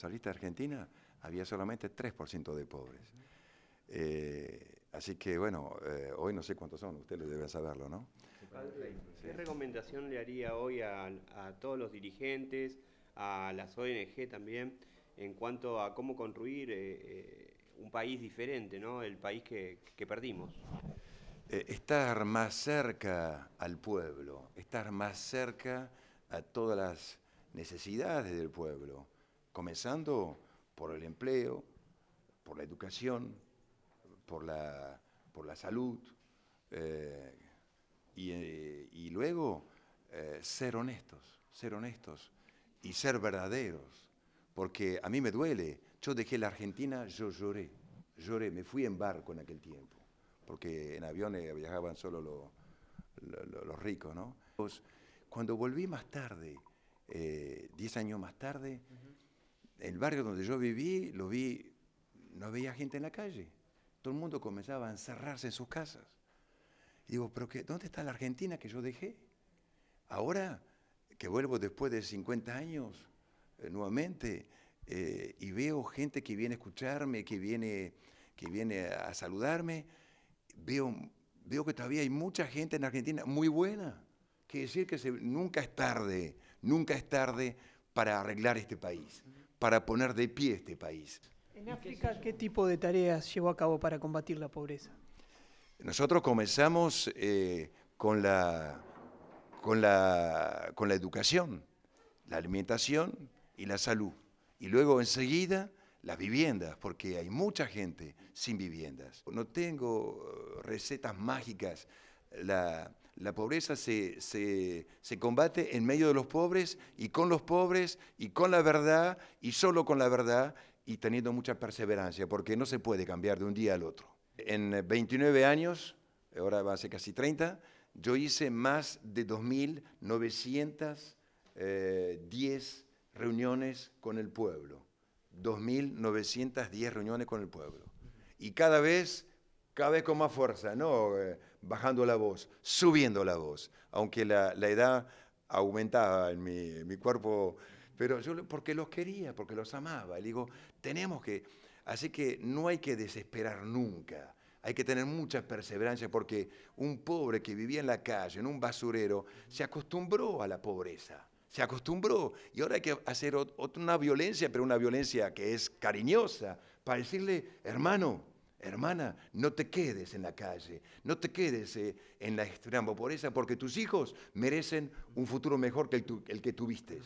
cuando de Argentina había solamente 3% de pobres. Eh, así que bueno, eh, hoy no sé cuántos son, ustedes deben saberlo, ¿no? ¿qué recomendación le haría hoy a, todos los dirigentes, a las ONG también, en cuanto a cómo construir eh, un país diferente, ¿no? El país que perdimos. estar más cerca al pueblo, estar más cerca a todas las necesidades del pueblo comenzando por el empleo, por la educación, por la, por la salud, eh, eh, y, luego eh, ser honestos, ser honestos y ser verdaderos, porque a mí me duele, yo dejé la Argentina, yo lloré, lloré, me fui en barco en aquel tiempo, porque en aviones viajaban solo los ricos, ¿no? Cuando volví más tarde, 10 años más tarde, el barrio donde yo viví, lo vi, no había gente en la calle. Todo el mundo comenzaba a encerrarse en sus casas. digo, ¿pero qué, dónde está la Argentina que yo dejé? Ahora que vuelvo después de 50 años eh, nuevamente eh, y veo gente que viene a escucharme, que viene, que viene a saludarme, veo, que todavía hay mucha gente en Argentina muy buena. Quiere decir que nunca es tarde, nunca es tarde para arreglar este país para poner de pie este país. ¿En África qué tipo de tareas llevó a cabo para combatir la pobreza? Nosotros comenzamos eh, con, la, con, la, con la educación, la alimentación y la salud. Y luego enseguida las viviendas, porque hay mucha gente sin viviendas. No tengo eh, recetas mágicas. La pobreza se, combate en medio de los pobres y con los pobres y con la verdad y solo con la verdad y teniendo mucha perseverancia, porque no se puede cambiar de un día al otro. En 29 años, ahora va a ser casi 30, yo hice más de 2.910 eh, reuniones con el pueblo. 2.910 reuniones con el pueblo. Y cada vez cada vez con más fuerza, no eh, bajando la voz, subiendo la voz, aunque la, edad aumentaba en mi, mi, cuerpo, pero yo porque los quería, porque los amaba, le digo, tenemos que, así que no hay que desesperar nunca, hay que tener mucha perseverancia porque un pobre que vivía en la calle, en un basurero, se acostumbró a la pobreza. Se acostumbró y ahora hay que hacer una violencia, pero una violencia que es cariñosa, para decirle, hermano, hermana, no te quedes en la calle, no te quedes eh, en la extrema pobreza, porque tus hijos merecen un futuro mejor que el, el que tuviste.